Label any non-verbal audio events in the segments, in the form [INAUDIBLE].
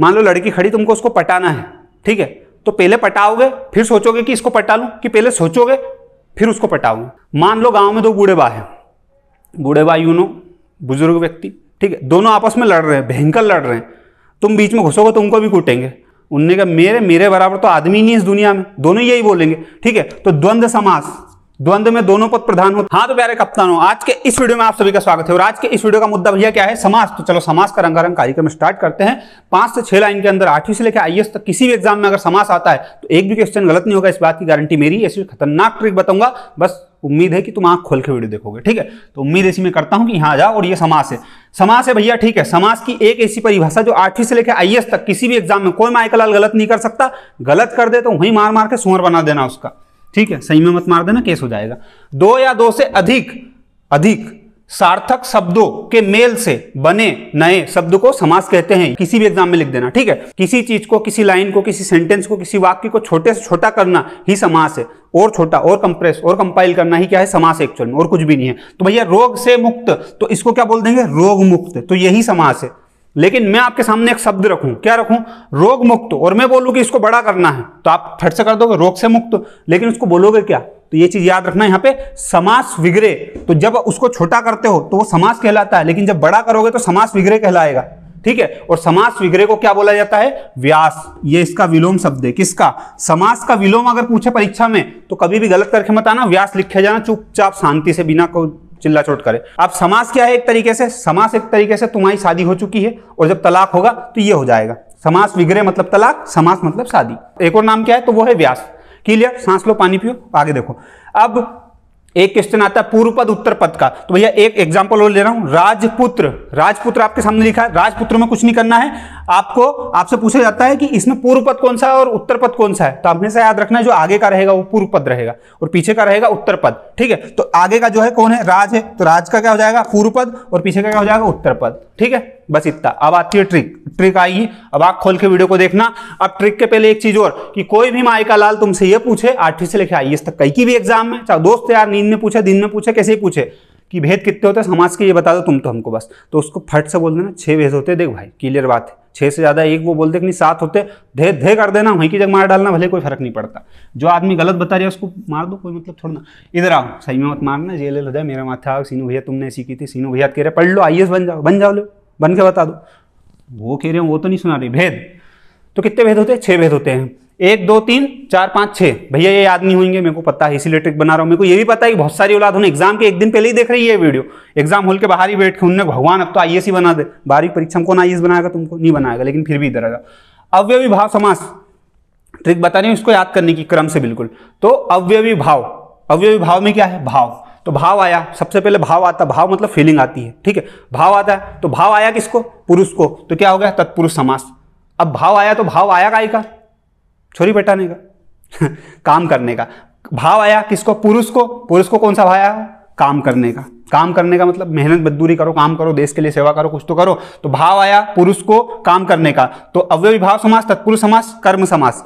मान लो लड़की खड़ी तुमको उसको पटाना है ठीक है तो पहले पटाओगे फिर सोचोगे कि इसको पटा लूँ कि पहले सोचोगे फिर उसको पटाओगे मान लो गाँव में दो बूढ़े बा हैं बूढ़े बा यूनो बुजुर्ग व्यक्ति ठीक है दोनों आपस में लड़ रहे हैं भयंकर लड़ रहे हैं तुम बीच में घुसोगे तुमको तो भी कूटेंगे उनने कहा मेरे मेरे बराबर तो आदमी नहीं है इस दुनिया में दोनों यही बोलेंगे ठीक है तो द्वंद्व समास द्वंद में दोनों पद प्रधान होते हाँ तो प्यारे कप्तानों आज के इस वीडियो में आप सभी का स्वागत है और आज के इस वीडियो का मुद्दा भैया क्या है समाज तो चलो समाज का रंगारंग कार्यक्रम स्टार्ट करते हैं पांच से छह लाइन के अंदर आठवीं से लेकर आईएस तक किसी भी एग्जाम में अगर समास आता है तो एक भी क्वेश्चन गलत नहीं होगा इस बात की गारंटी मेरी ऐसी खतरनाक ट्रिक बताऊंगा बस उम्मीद है कि तुम आंख खोल के वीडियो देखोगे ठीक है तो उम्मीद ऐसी मैं करता हूं कि यहाँ जाओ और ये समास है समास है भैया ठीक है समास की एक ऐसी परिभाषा जो आठवीं से लेकर आईएस तक किसी भी एग्जाम में कोई माइकलाल गलत नहीं कर सकता गलत कर दे तो वहीं मार मार के सुअर बना देना उसका ठीक है सही में मत मार देना केस हो जाएगा दो या दो से अधिक अधिक सार्थक शब्दों के मेल से बने नए शब्द को समास कहते हैं किसी भी एग्जाम में लिख देना ठीक है किसी चीज को किसी लाइन को किसी सेंटेंस को किसी वाक्य को छोटे से छोटा करना ही समास है और छोटा और कंप्रेस और कंपाइल करना ही क्या है समास एक्चुअल में और कुछ भी नहीं है तो भैया रोग से मुक्त तो इसको क्या बोल देंगे रोग मुक्त तो यही समास है लेकिन मैं आपके सामने एक शब्द रखूं क्या रखूं रोग मुक्त और मैं बोलूं कि इसको बड़ा करना है तो आप फट से कर दोगे रोग से मुक्त लेकिन उसको बोलोगे क्या तो ये चीज याद रखना यहाँ पे समास विग्रह तो जब उसको छोटा करते हो तो वो समास कहलाता है लेकिन जब बड़ा करोगे तो समास विग्रह कहलाएगा ठीक है और समास विग्रह को क्या बोला जाता है व्यास ये इसका विलोम शब्द है किसका समास का विलोम अगर पूछे परीक्षा में तो कभी भी गलत करके मत आना व्यास लिखे जाना चुपचाप शांति से बिना को चिल्ला चोट करे अब समास क्या है एक तरीके से समास एक तरीके से तुम्हारी शादी हो चुकी है और जब तलाक होगा तो ये हो जाएगा समास विग्रह मतलब तलाक समास मतलब शादी एक और नाम क्या है तो वो है व्यास क्लियर सांस लो पानी पियो आगे देखो अब एक क्वेश्चन आता है पूर्व पद उत्तर पद का तो भैया एक एग्जाम्पल और ले रहा हूं राजपुत्र राजपुत्र आपके सामने लिखा है राजपुत्र में कुछ नहीं करना है आपको आपसे पूछा जाता है कि इसमें पूर्व पद कौन सा है और उत्तर पद कौन सा है तो आपने से याद रखना है जो आगे का रहेगा वो पूर्व पद रहेगा और पीछे का रहेगा उत्तर पद ठीक है तो आगे का जो है कौन है राज है तो राज का क्या हो जाएगा पूर्व पद और पीछे का क्या हो जाएगा उत्तर पद ठीक है बस इतना अब आती है ट्रिक ट्रिक आएगी अब आग खोल के वीडियो को देखना अब ट्रिक के पहले एक चीज और कि कोई भी माइका लाल तुमसे ये पूछे आठवीं से लेकर आईएस तक कई की भी एग्जाम में चाहे दोस्त यार नींद में पूछे दिन में पूछे कैसे पूछे कि भेद कितने होते हैं समाज के ये बता दो तुम तो हमको बस तो उसको फट से बोल देना छह भेद होते हैं देख भाई क्लियर बात है छः से ज़्यादा एक वो बोलते कि नहीं सात होते धे धे कर देना वहीं की जगह मार डालना भले कोई फर्क नहीं पड़ता जो आदमी गलत बता रहा है उसको मार दो कोई मतलब थोड़ा ना इधर आओ सही में मत मारना जेल हो जाए मेरा माथा आओ सीनू भैया तुमने ऐसी की थी सीनू भैया कह रहे पढ़ लो आई बन जाओ बन जाओ लो बन के बता दो वो कह रहे हो वो तो नहीं सुना रही भेद तो कितने भेद होते हैं छः भेद होते हैं एक दो तीन चार पाँच छः भैया ये याद नहीं होंगे मेरे को पता है इसीलिए ट्रिक बना रहा हूँ मेरे को ये भी पता है कि बहुत सारी औलाद होने एग्जाम के एक दिन पहले ही देख रही है वीडियो एग्जाम होल के बाहर ही बैठ के उनने भगवान अब तो आई ही e बना दे बारहवीं परीक्षा में कौन आई e बनाएगा तुमको नहीं बनाएगा लेकिन फिर भी इधर आएगा अव्यवी भाव समास ट्रिक बता रही हूँ इसको याद करने की क्रम से बिल्कुल तो अव्यवी भाव अव्यवी भाव में क्या है भाव तो भाव आया सबसे पहले भाव आता भाव मतलब फीलिंग आती है ठीक है भाव आता है तो भाव आया किसको पुरुष को तो क्या हो गया तत्पुरुष समास अब भाव आया तो भाव आया का छोरी बैठाने का [LAUGHS] काम करने का भाव आया किसको पुरुष को पुरुष को कौन सा भाव आया काम करने का काम करने का मतलब मेहनत मजदूरी करो काम करो देश के लिए सेवा करो कुछ तो करो तो भाव आया पुरुष को काम करने का तो भाव समास तत्पुरुष समास कर्म समास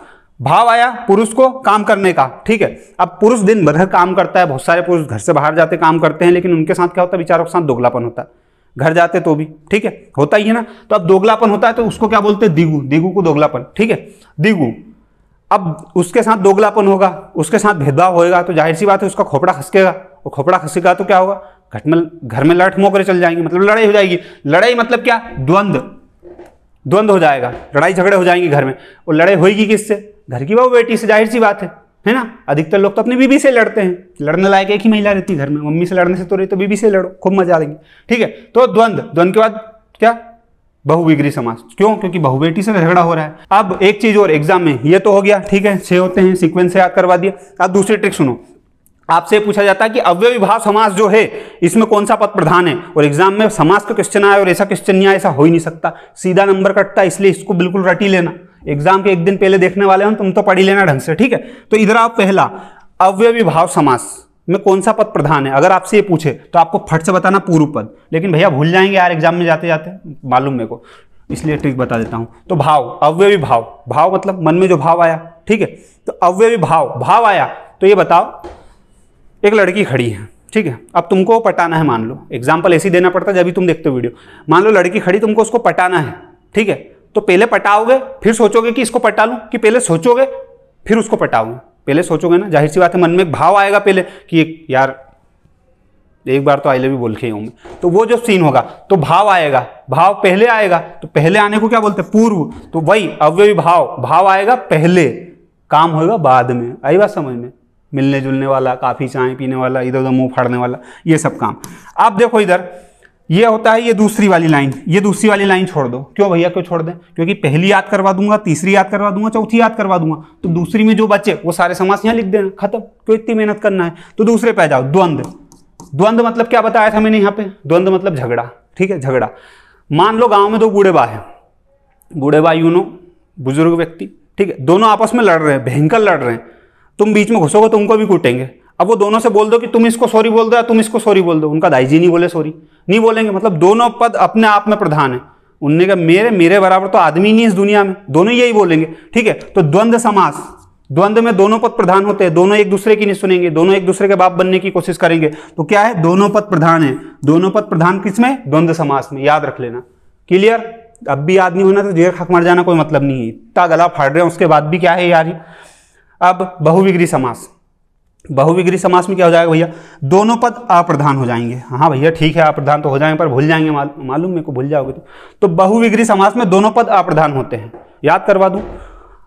भाव आया पुरुष को काम करने का ठीक है अब पुरुष दिन भर काम करता है बहुत सारे पुरुष घर से बाहर जाते काम करते हैं लेकिन उनके साथ क्या होता है विचारों के साथ दोगलापन होता है घर जाते तो भी ठीक है होता ही है ना तो अब दोगलापन होता है तो उसको क्या बोलते हैं दिगू दिगू को दोगलापन ठीक है दिगू अब उसके साथ दोगलापन होगा उसके साथ भेदभाव होगा तो जाहिर सी बात है उसका खोपड़ा खसकेगा और खोपड़ा खसकेगा तो क्या होगा घटमल घर में लड़ मोकर चल जाएंगे मतलब लड़ाई हो जाएगी लड़ाई मतलब क्या द्वंद द्वंद हो जाएगा लड़ाई झगड़े हो जाएंगे घर में और लड़ाई होगी किससे घर की बहू बेटी से जाहिर सी बात है है ना अधिकतर लोग तो अपनी बीबी से लड़ते हैं लड़ने लायक एक ही महिला रहती है घर में मम्मी से लड़ने से तो रही तो बीबी से लड़ो खूब मजा आएगी ठीक है तो द्वंद्व द्वंद के बाद क्या बहुविग्री समास क्यों क्योंकि बहुबेटी से झगड़ा हो रहा है अब एक चीज और एग्जाम में ये तो हो गया ठीक है छह होते हैं सिक्वेंस से याद करवा दिया अब दूसरी ट्रिक सुनो आपसे पूछा जाता है कि विभाव समास जो है इसमें कौन सा पद प्रधान है और एग्जाम में समास का क्वेश्चन आया और ऐसा क्वेश्चन नहीं आया ऐसा हो ही नहीं सकता सीधा नंबर कटता है इसलिए इसको बिल्कुल रटी लेना एग्जाम के एक दिन पहले देखने वाले हो तुम तो पढ़ी लेना ढंग से ठीक है तो इधर आप पहला विभाव समास में कौन सा पद प्रधान है अगर आपसे ये पूछे तो आपको फट से बताना पूर्व पद लेकिन भैया भूल जाएंगे यार एग्जाम में जाते जाते मालूम मेरे को इसलिए ट्रिक बता देता हूँ तो भाव अव्यवी भाव भाव मतलब मन में जो भाव आया ठीक है तो अव्यवी भाव भाव आया तो ये बताओ एक लड़की खड़ी है ठीक है अब तुमको पटाना है मान लो एग्जाम्पल ऐसी देना पड़ता है जब भी तुम देखते हो वीडियो मान लो लड़की खड़ी तुमको उसको पटाना है ठीक है तो पहले पटाओगे फिर सोचोगे कि इसको पटा लूँ कि पहले सोचोगे फिर उसको पटाऊँ पहले सोचोगे ना जाहिर सी बात है मन में भाव आएगा पहले कि यार एक बार तो आई लव यू बोल के हूँ तो वो जो सीन होगा तो भाव आएगा भाव पहले आएगा तो पहले आने को क्या बोलते हैं पूर्व तो वही अव्यय भाव भाव आएगा पहले काम होगा बाद में आई बात समझ में मिलने जुलने वाला काफ़ी चाय पीने वाला इधर उधर मुंह फाड़ने वाला ये सब काम आप देखो इधर ये होता है ये दूसरी वाली लाइन ये दूसरी वाली लाइन छोड़ दो क्यों भैया क्यों छोड़ दें क्योंकि पहली याद करवा दूंगा तीसरी याद करवा दूंगा चौथी याद करवा दूंगा तो दूसरी में जो बचे वो सारे समास यहाँ लिख देना खत्म क्यों इतनी मेहनत करना है तो दूसरे पे जाओ द्वंद्व द्वंद्व मतलब क्या बताया था मैंने यहाँ पे द्वंद्व मतलब झगड़ा ठीक है झगड़ा मान लो गाँव में दो बूढ़े बा है बूढ़े बा यूनो बुजुर्ग व्यक्ति ठीक है दोनों आपस में लड़ रहे हैं भयंकर लड़ रहे हैं तुम बीच में घुसोगे तो उनको भी कूटेंगे अब वो दोनों से बोल दो कि तुम इसको सॉरी बोल दो या तुम इसको सॉरी बोल दो उनका दाई जी नहीं बोले सॉरी नहीं बोलेंगे मतलब दोनों पद अपने आप में प्रधान है उनने कहा मेरे मेरे बराबर तो आदमी नहीं है इस दुनिया में दोनों यही बोलेंगे ठीक है तो द्वंद्व समास द्वंद्व में दोनों पद प्रधान होते हैं दोनों एक दूसरे की नहीं सुनेंगे दोनों एक दूसरे के बाप बनने की कोशिश करेंगे तो क्या है दोनों पद प्रधान है दोनों पद प्रधान किसमें द्वंद्व समास में याद रख लेना क्लियर अब भी याद नहीं होना तो जेर खाक मर जाना कोई मतलब नहीं है इतना गला फाड़ रहे हैं उसके बाद भी क्या है यार अब बहुविग्री समास बहुविग्री समास में क्या हो जाएगा भैया दोनों पद अप्रधान हो जाएंगे हाँ भैया ठीक है अप्रधान तो हो जाएंगे पर भूल जाएंगे मालूम मेरे को भूल जाओगे तो तो बहुविग्री समास में दोनों पद अप्रधान होते हैं याद करवा दूँ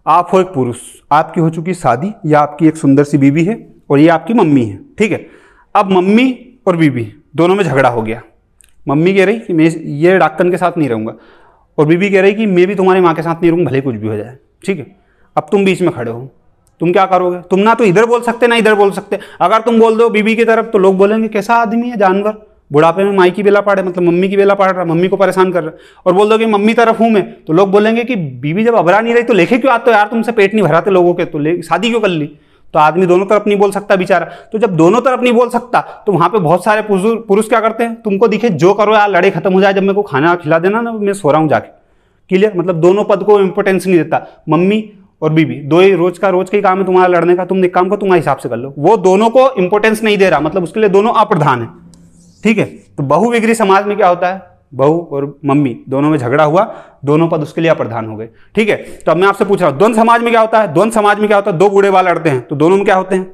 आप हो एक पुरुष आपकी हो चुकी शादी या आपकी एक सुंदर सी बीवी है और ये आपकी मम्मी है ठीक है अब मम्मी और बीवी दोनों में झगड़ा हो गया मम्मी कह रही कि मैं ये डाक्कन के साथ नहीं रहूँगा और बीवी कह रही कि मैं भी तुम्हारी माँ के साथ नहीं रहूँगा भले कुछ भी हो जाए ठीक है अब तुम बीच में खड़े हो तुम क्या करोगे तुम ना तो इधर बोल सकते ना इधर बोल सकते अगर तुम बोल दो बीबी की तरफ तो लोग बोलेंगे कैसा आदमी है जानवर बुढ़ापे में माई की बेला पाड़े मतलब मम्मी की बेला पाड़ रहा मम्मी को परेशान कर रहा और बोल दो कि मम्मी तरफ हूँ मैं तो लोग बोलेंगे कि बीबी जब अबरा नहीं रही तो लेखे क्यों आते हो यार तुमसे पेट नहीं भराते लोगों के तो ले शादी क्यों कर ली तो आदमी दोनों तरफ नहीं बोल सकता बेचारा तो जब दोनों तरफ नहीं बोल सकता तो वहाँ पे बहुत सारे पुरुष क्या करते हैं तुमको दिखे जो करो यार लड़े खत्म हो जाए जब मेरे को खाना खिला देना ना मैं सो रहा हूँ जाके क्लियर मतलब दोनों पद को इंपोर्टेंस नहीं देता मम्मी और बीबी दो ही रोज का रोज का ही काम है तुम्हारा लड़ने का तुम एक काम को तुम्हारे हिसाब से कर लो वो दोनों को इंपोर्टेंस नहीं दे रहा मतलब उसके लिए दोनों अप्रधान है ठीक है तो बहु विग्री समाज में क्या होता है बहु और मम्मी दोनों में झगड़ा हुआ दोनों पद उसके लिए अप्रधान हो गए ठीक है तो अब मैं आपसे पूछ रहा हूं द्वंद समाज में क्या होता है द्वंद समाज में क्या होता है दो बूढ़े बाल लड़ते हैं तो दोनों में क्या होते हैं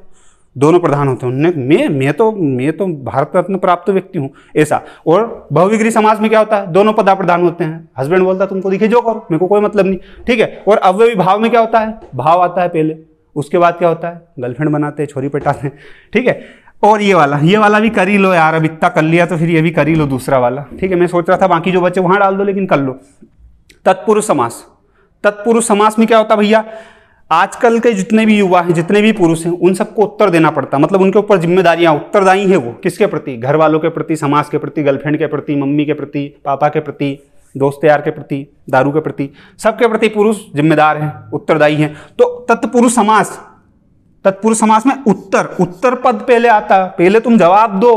दोनों प्रधान होते हैं मैं मैं तो मैं तो भारत रत्न प्राप्त व्यक्ति हूँ ऐसा और बहुविग्री समाज में क्या होता है दोनों पदा प्रधान होते हैं हस्बैंड बोलता तुमको दिखे जो करो मेरे को कोई मतलब नहीं ठीक है और अव्य भाव में क्या होता है भाव आता है पहले उसके बाद क्या होता है गर्लफ्रेंड बनाते हैं छोरी पटाते हैं ठीक है और ये वाला ये वाला भी कर ही लो यार अब इतना कर लिया तो फिर ये भी कर ही लो दूसरा वाला ठीक है मैं सोच रहा था बाकी जो बच्चे वहाँ डाल दो लेकिन कर लो तत्पुरुष समास तत्पुरुष समास में क्या होता भैया आजकल के जितने भी युवा हैं जितने भी पुरुष हैं उन सबको उत्तर देना पड़ता मतलब उनके ऊपर जिम्मेदारियां उत्तरदायी हैं वो किसके प्रति घर वालों के प्रति समाज के प्रति गर्लफ्रेंड के प्रति मम्मी के प्रति पापा के प्रति दोस्त यार के प्रति दारू के प्रति सबके प्रति पुरुष जिम्मेदार हैं उत्तरदायी हैं तो तत्पुरुष समाज तत्पुरुष समाज में उत्तर उत्तर पद पहले आता पहले तुम जवाब दो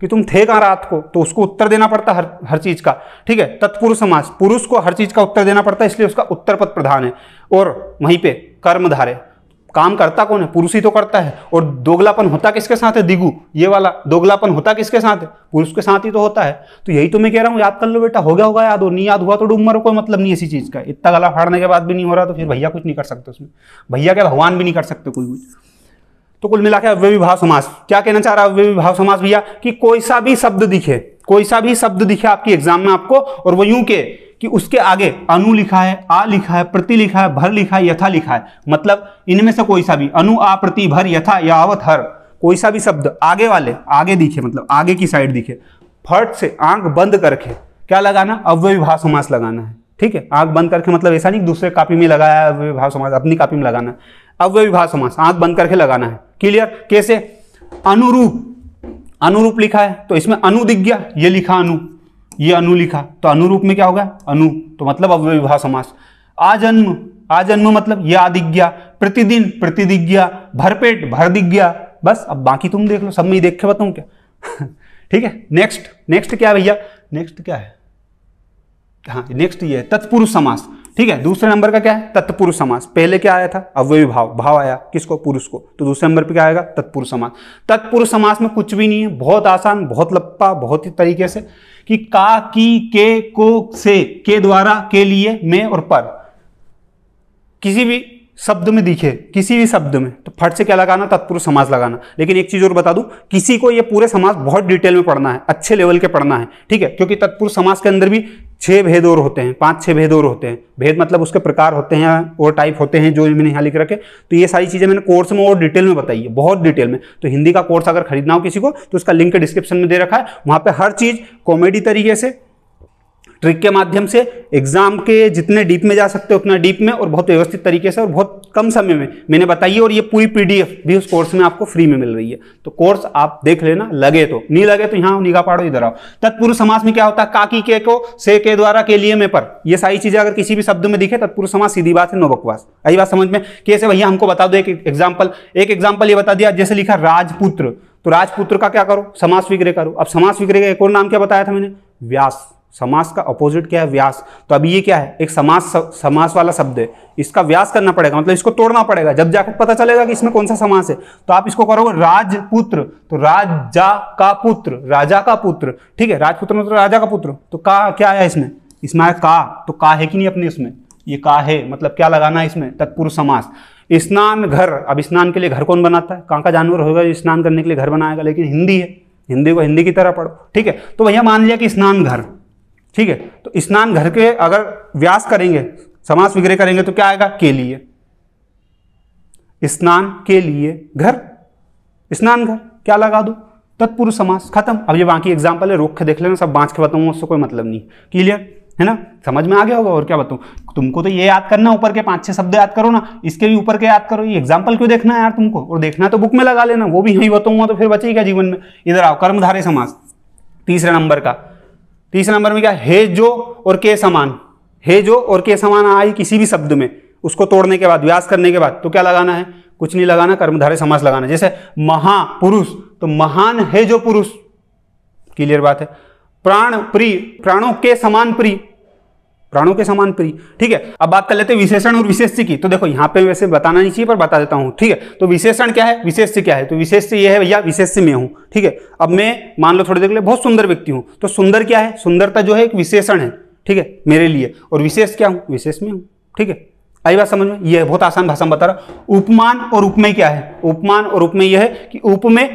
कि तुम थे कहाँ रात को तो उसको उत्तर देना पड़ता हर हर चीज़ का ठीक है तत्पुरुष समाज पुरुष को हर चीज़ का उत्तर देना पड़ता है इसलिए उसका उत्तर पद प्रधान है और वहीं पे कर्मधारे काम करता कौन है पुरुष ही तो करता है और दोगलापन होता किसके साथ है दिगु ये वाला दोगलापन होता किसके साथ है पुरुष के साथ ही तो होता है तो यही तो मैं कह रहा हूँ याद कर लो बेटा हो गया होगा याद हो नहीं याद हुआ तो डूमर कोई मतलब नहीं ऐसी चीज़ का इतना गला फाड़ने के बाद भी नहीं हो रहा तो फिर भैया कुछ नहीं कर सकते उसमें भैया क्या भगवान भी नहीं कर सकते कोई कुछ तो कुल मिला के व्यविभाव समास क्या कहना चाह रहा है व्यविभाव समास भैया कि कोई सा भी शब्द दिखे कोई सा भी शब्द दिखे आपकी एग्जाम में आपको और वो यूं के कि उसके आगे अनु लिखा है आ लिखा है प्रति लिखा है भर लिखा है यथा लिखा है मतलब इनमें से कोई सा भी अनु आ प्रति भर यथा यावत हर कोई सा भी शब्द आगे वाले आगे दिखे मतलब आगे की साइड दिखे फट से आंख बंद करके क्या लगाना अव्यविभा समास लगाना है ठीक है आंख बंद करके मतलब ऐसा नहीं दूसरे कापी में लगाया अव्यविभा समास अपनी कापी में लगाना अव्यविभाव समास आंख बंद करके लगाना है क्लियर कैसे अनुरूप अनुरूप लिखा है तो इसमें अनुदिज्ञा ये लिखा अनु ये अनु लिखा तो अनुरूप में क्या होगा अनु तो मतलब अव्यविभाव समास आजन्म आजन्म मतलब ये आदिज्ञा प्रतिदिन प्रतिदिज्ञा भरपेट भर दिज्ञा बस अब बाकी तुम देख लो सब में देख के बताऊं क्या [LAUGHS] ठीक है नेक्स्ट नेक्स्ट क्या भैया नेक्स्ट क्या है हाँ नेक्स्ट ये है तत्पुरुष समास ठीक है दूसरे नंबर का क्या है तत्पुरुष समास पहले क्या आया था अव्यय भाव भाव आया किसको पुरुष को तो दूसरे नंबर पे क्या आएगा तत्पुरुष समास तत्पुरुष समास में कुछ भी नहीं है बहुत आसान बहुत लप्पा बहुत ही तरीके से कि का की के को से के द्वारा के लिए में और पर किसी भी शब्द में दिखे किसी भी शब्द में तो फट से क्या लगाना तत्पुरुष समाज लगाना लेकिन एक चीज़ और बता दूं किसी को ये पूरे समाज बहुत डिटेल में पढ़ना है अच्छे लेवल के पढ़ना है ठीक है क्योंकि तत्पुरुष समाज के अंदर भी छः भेद और होते हैं पांच छः भेद और होते हैं भेद मतलब उसके प्रकार होते हैं और टाइप होते हैं जो मैंने यहाँ लिख रखे तो ये सारी चीज़ें मैंने कोर्स में और डिटेल में बताई है बहुत डिटेल में तो हिंदी का कोर्स अगर खरीदना हो किसी को तो उसका लिंक डिस्क्रिप्शन में दे रखा है वहाँ पर हर चीज़ कॉमेडी तरीके से ट्रिक के माध्यम से एग्जाम के जितने डीप में जा सकते हो उतना डीप में और बहुत व्यवस्थित तरीके से और बहुत कम समय में मैंने बताई और ये पूरी पीडीएफ भी उस कोर्स में आपको फ्री में मिल रही है तो कोर्स आप देख लेना लगे तो नहीं लगे तो यहाँ निगाह पाड़ो इधर आओ तत्पुरुष समास में क्या होता है काकी के को से के द्वारा के लिए में पर ये सारी चीजें अगर किसी भी शब्द में दिखे तत्पुरुष समास सीधी बात है नो बकवास यही बात समझ में कैसे भैया हमको बता दो एक एग्जाम्पल एक एग्जाम्पल ये बता दिया जैसे लिखा राजपुत्र तो राजपुत्र का क्या करो समास विग्रह करो अब समास विग्रह का एक और नाम क्या बताया था मैंने व्यास समास का अपोजिट क्या है व्यास तो अभी ये क्या है एक समास समास वाला शब्द है इसका व्यास करना पड़ेगा मतलब इसको तोड़ना पड़ेगा जब जाकर पता चलेगा कि इसमें कौन सा समास है तो आप इसको करोगे राजपुत्र तो राजा का पुत्र राजा का पुत्र ठीक है राजपुत्र मतलब राजा का पुत्र तो का क्या आया इसमें इसमें आया का तो का है कि नहीं अपने इसमें ये का है मतलब क्या लगाना है इसमें तत्पुरुष समास स्नान घर अब स्नान के लिए घर कौन बनाता है कहाँ का जानवर होगा जो स्नान करने के लिए घर बनाएगा लेकिन हिंदी है हिंदी को हिंदी की तरह पढ़ो ठीक है तो भैया मान लिया कि स्नान घर ठीक है तो स्नान घर के अगर व्यास करेंगे समास विग्रह करेंगे तो क्या आएगा के लिए स्नान के लिए घर स्नान घर क्या लगा दो तत्पुरुष समास खत्म अब ये बाकी एग्जाम्पल है रोक के देख लेना सब बांच के बताऊंगा उससे कोई मतलब नहीं क्लियर है ना समझ में आ गया होगा और क्या बताऊँ तुमको तो ये याद करना ऊपर के पांच छह शब्द याद करो ना इसके भी ऊपर के याद करो ये एग्जाम्पल क्यों देखना है यार तुमको और देखना तो बुक में लगा लेना वो भी यही बताऊंगा तो फिर बचेगा जीवन में इधर आओ कर्मधारे समास तीसरे नंबर का तीसरे नंबर में क्या हे जो और के समान हे जो और के समान आई किसी भी शब्द में उसको तोड़ने के बाद व्यास करने के बाद तो क्या लगाना है कुछ नहीं लगाना कर्मधारय समास लगाना जैसे महापुरुष तो महान है जो पुरुष क्लियर बात है प्राण प्रिय प्राणों के समान प्रिय प्राणों के समान प्रिय ठीक है अब बात कर लेते हैं विशेषण और विशेष्य की तो देखो यहाँ पे वैसे बताना नहीं चाहिए पर बता देता हूँ ठीक है तो विशेषण क्या है विशेष क्या है तो विशेष ये है भैया विशेष में हूँ ठीक है अब मैं मान लो थोड़ी देर के लिए बहुत सुंदर व्यक्ति हूँ तो सुंदर क्या है सुंदरता जो है एक विशेषण है ठीक है मेरे लिए और विशेष क्या हूँ विशेष में हूँ ठीक है आई बात समझ में यह बहुत आसान भाषा में बता रहा उपमान और उपमेय क्या है उपमान और उपमेय यह है कि उपमेय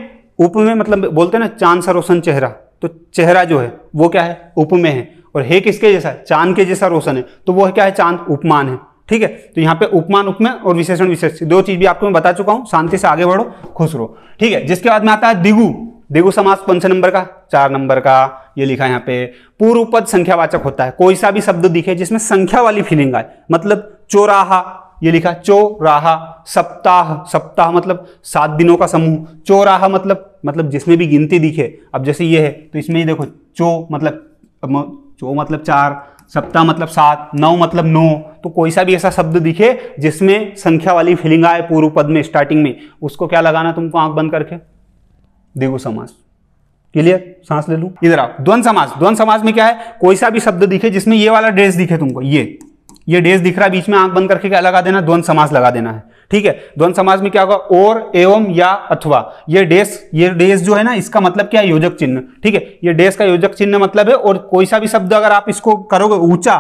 उपमेय मतलब बोलते हैं ना चांद सरोसन चेहरा तो चेहरा जो है वो क्या है उपमेय है और हे किसके जैसा है चांद के जैसा रोशन है तो वो क्या है चांद उपमान है ठीक है तो यहाँ पे उपमान उपमान और विशेषण विशेष दो चीज भी आपको मैं बता चुका हूँ शांति से आगे बढ़ो खुश रहो ठीक है जिसके बाद में आता है दिगु दिगु समास कौन से नंबर का चार नंबर का ये लिखा है यहाँ पे पूर्व पद संख्यावाचक होता है कोई सा भी शब्द दिखे जिसमें संख्या वाली फीलिंग आए मतलब चोराहा ये लिखा चोराहा सप्ताह सप्ताह मतलब सात दिनों का समूह चोराहा मतलब मतलब जिसमें भी गिनती दिखे अब जैसे ये है तो इसमें देखो चो मतलब चौ मतलब चार सप्ताह मतलब सात नौ मतलब नौ तो कोई सा भी ऐसा शब्द दिखे जिसमें संख्या वाली फीलिंग आए पूर्व पद में स्टार्टिंग में उसको क्या लगाना तुमको आंख बंद करके दिगु समास क्लियर सांस ले लू इधर आप द्वंद समास द्वंद समास में क्या है कोई सा भी शब्द दिखे जिसमें ये वाला ड्रेस दिखे तुमको ये ये डेज दिख रहा है बीच में आंख बंद करके क्या लगा देना द्वंद समास लगा देना है ठीक है द्वंद समास में क्या होगा और एवं या अथवा ये डेस ये डेस जो है ना इसका मतलब क्या है योजक चिन्ह ठीक है ये डेस का योजक चिन्ह मतलब है और कोई सा भी शब्द अगर आप इसको करोगे ऊंचा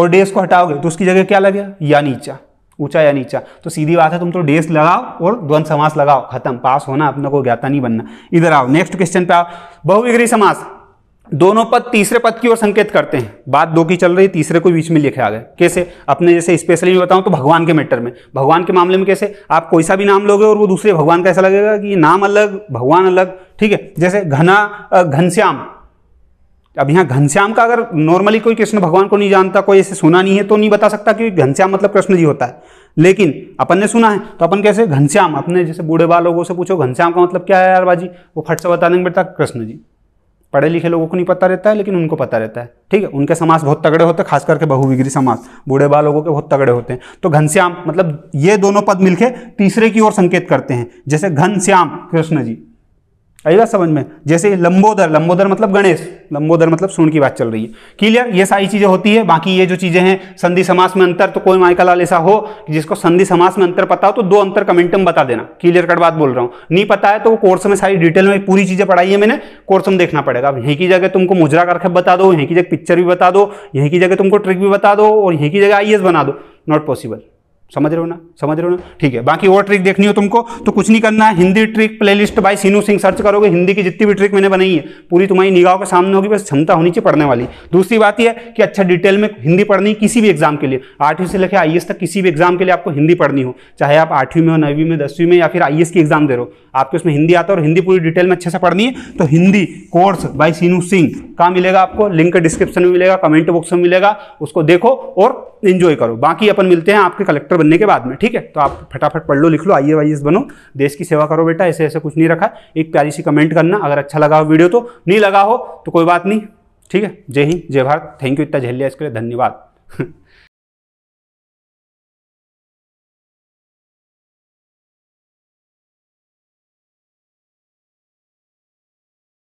और डेस को हटाओगे तो उसकी जगह क्या लगेगा या नीचा ऊंचा या नीचा तो सीधी बात है तुम तो डेस लगाओ और द्वंद समास लगाओ खत्म पास होना अपने को ज्ञाता नहीं बनना इधर आओ नेक्स्ट क्वेश्चन पे आओ बहुविग्री समास दोनों पद तीसरे पद की ओर संकेत करते हैं बात दो की चल रही है तीसरे को बीच में लिखे आ गए कैसे अपने जैसे स्पेशली बताऊं तो भगवान के मैटर में भगवान के मामले में कैसे आप कोई सा भी नाम लोगे और वो दूसरे भगवान का ऐसा लगेगा कि नाम अलग भगवान अलग ठीक है जैसे घना घनश्याम अब यहाँ घनश्याम का अगर नॉर्मली कोई कृष्ण भगवान को नहीं जानता कोई ऐसे सुना नहीं है तो नहीं बता सकता कि घनश्याम मतलब कृष्ण जी होता है लेकिन अपन ने सुना है तो अपन कैसे घनश्याम अपने जैसे बूढ़े बाल लोगों से पूछो घनश्याम का मतलब क्या है यार बाजी वो फट से बता देंगे बेटा कृष्ण जी पढ़े लिखे लोगों को नहीं पता रहता है लेकिन उनको पता रहता है ठीक है उनके समाज बहुत तगड़े होते हैं खास करके बहुविग्री समाज बूढ़े बाल लोगों के बहुत तगड़े होते हैं तो घनश्याम मतलब ये दोनों पद मिलके तीसरे की ओर संकेत करते हैं जैसे घनश्याम कृष्ण जी आई बात समझ में जैसे लंबोदर लंबोदर मतलब गणेश लंबोदर मतलब सुन की बात चल रही है क्लियर ये सारी चीज़ें होती है बाकी ये जो चीज़ें हैं संधि समास में अंतर तो कोई माइका लाल ऐसा हो जिसको संधि समास में अंतर पता हो तो दो अंतर कमेंट में बता देना क्लियर कट बात बोल रहा हूँ नहीं पता है तो वो कोर्स में सारी डिटेल में पूरी चीज़ें पढ़ाई है मैंने कोर्स में देखना पड़ेगा अब यहीं की जगह तुमको मुजरा करके बता दो यहीं की जगह पिक्चर भी बता दो यहीं की जगह तुमको ट्रिक भी बता दो और यहीं की जगह आई बना दो नॉट पॉसिबल समझ रहे हो ना समझ रहे हो ना ठीक है बाकी और ट्रिक देखनी हो तुमको तो कुछ नहीं करना है Hindi trick playlist by Seenu Singh search करोगे हिंदी की जितनी भी ट्रिक मैंने बनाई है पूरी तुम्हारी निगाह के सामने होगी बस क्षमता होनी चाहिए पढ़ने वाली दूसरी बात यह कि अच्छा डिटेल में हिंदी पढ़नी किसी भी एग्जाम के लिए आठवीं से लेकर आई तक किसी भी एग्जाम के लिए आपको हिंदी पढ़नी हो चाहे आप आठवीं में हो नवीं में दसवीं में या फिर आई की एग्जाम दे रहे हो आपको उसमें हिंदी आता है और हिंदी पूरी डिटेल में अच्छे से पढ़नी है तो हिंदी कोर्स बाय सीनू सिंह कहाँ मिलेगा आपको लिंक डिस्क्रिप्शन में मिलेगा कमेंट बॉक्स में मिलेगा उसको देखो और इन्जॉय करो बाकी अपन मिलते हैं आपके कलेक्टर बनने के बाद में ठीक है तो आप फटाफट पढ़ लो लिख लो आई ए बनो देश की सेवा करो बेटा ऐसे ऐसे कुछ नहीं रखा एक प्यारी सी कमेंट करना अगर अच्छा लगा हो वीडियो तो नहीं लगा हो तो कोई बात नहीं ठीक है जय हिंद जय भारत थैंक यू इतना झेल लिया इसके लिए धन्यवाद [LAUGHS]